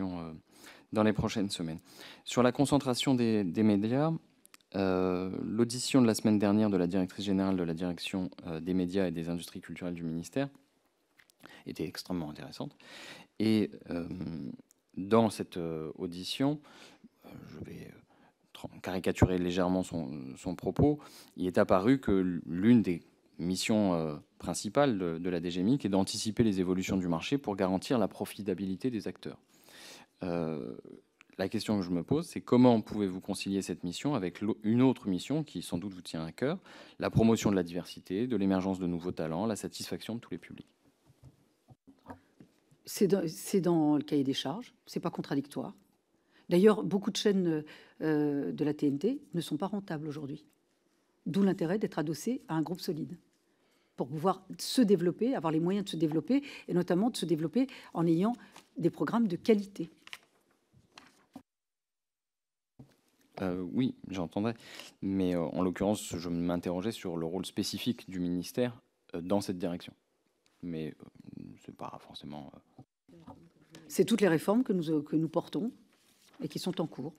Euh, dans les prochaines semaines. Sur la concentration des, médias, euh, l'audition de la semaine dernière de la directrice générale de la direction euh, des médias et des industries culturelles du ministère était extrêmement intéressante. Et dans cette audition, je vais caricaturer légèrement son propos, il est apparu que l'une des mission euh, principale de, la DGMI, qui est d'anticiper les évolutions du marché pour garantir la profitabilité des acteurs. Euh, la question que je me pose, c'est comment pouvez-vous concilier cette mission avec une autre mission qui sans doute vous tient à cœur, la promotion de la diversité, de l'émergence de nouveaux talents, la satisfaction de tous les publics C'est dans, le cahier des charges, c'est pas contradictoire. D'ailleurs, beaucoup de chaînes euh, de la TNT ne sont pas rentables aujourd'hui. D'où l'intérêt d'être adossé à un groupe solide pour pouvoir se développer, avoir les moyens de se développer, et notamment de se développer en ayant des programmes de qualité. Euh, oui, j'entendais. Mais euh, en l'occurrence, je m'interrogeais sur le rôle spécifique du ministère euh, dans cette direction. Mais ce n'est pas forcément... C'est toutes les réformes que nous, que nous portons et qui sont en cours.